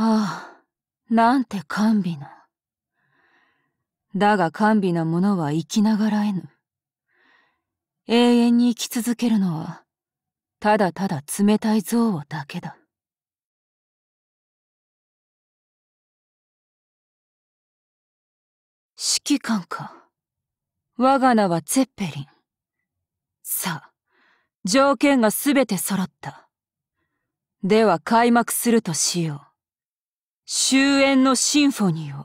ああ、なんて甘美な。だが甘美な者は生きながらえぬ。永遠に生き続けるのは、ただただ冷たい憎悪だけだ。指揮官か。我が名はゼッペリン。さあ、条件が全て揃った。では開幕するとしよう。終焉のシンフォニーを。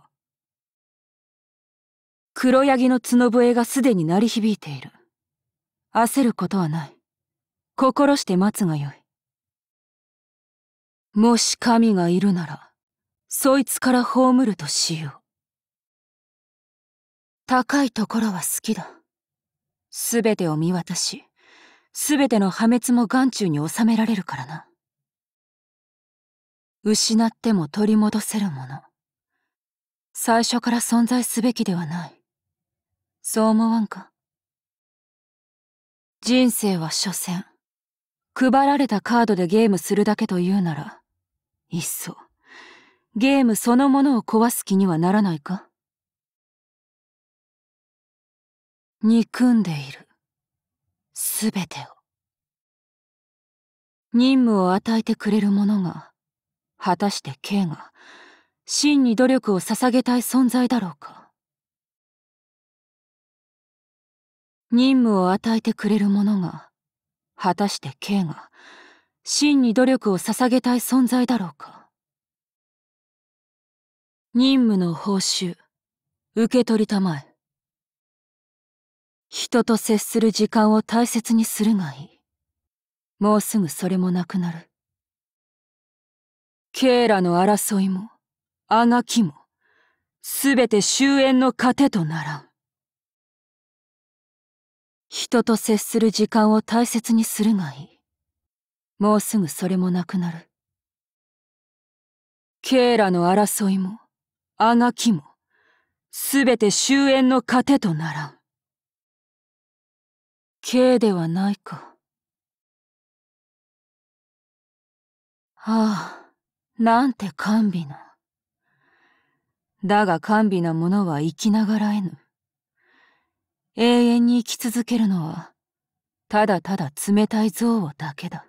黒ヤギの角笛がすでに鳴り響いている。焦ることはない。心して待つがよい。もし神がいるなら、そいつから葬るとしよう。高いところは好きだ。すべてを見渡し、すべての破滅も眼中に収められるからな。失っても取り戻せるもの最初から存在すべきではないそう思わんか人生は所詮配られたカードでゲームするだけというならいっそゲームそのものを壊す気にはならないか憎んでいるすべてを任務を与えてくれるものが果たして K が真に努力を捧げたい存在だろうか任務を与えてくれる者が果たして K が真に努力を捧げたい存在だろうか任務の報酬受け取りたまえ人と接する時間を大切にするがいいもうすぐそれもなくなるケーラの争いも、あがきも、すべて終焉の糧とならん。人と接する時間を大切にするがいい。もうすぐそれもなくなる。ケーラの争いも、あがきも、すべて終焉の糧とならん。ーではないか。ああ。なんて甘美な。だが甘美なものは生きながらえぬ。永遠に生き続けるのは、ただただ冷たい憎悪だけだ。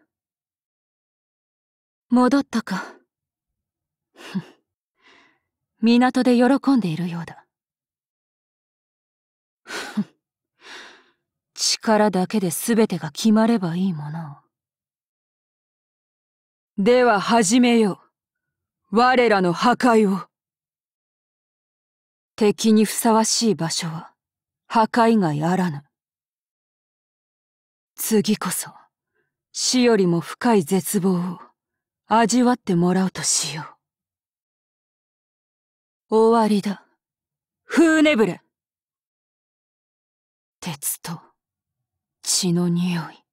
戻ったか。港で喜んでいるようだ。力だけで全てが決まればいいものを。では始めよう。我らの破壊を敵にふさわしい場所は破壊外あらぬ次こそ死よりも深い絶望を味わってもらうとしよう終わりだフーネブレ鉄と血の匂い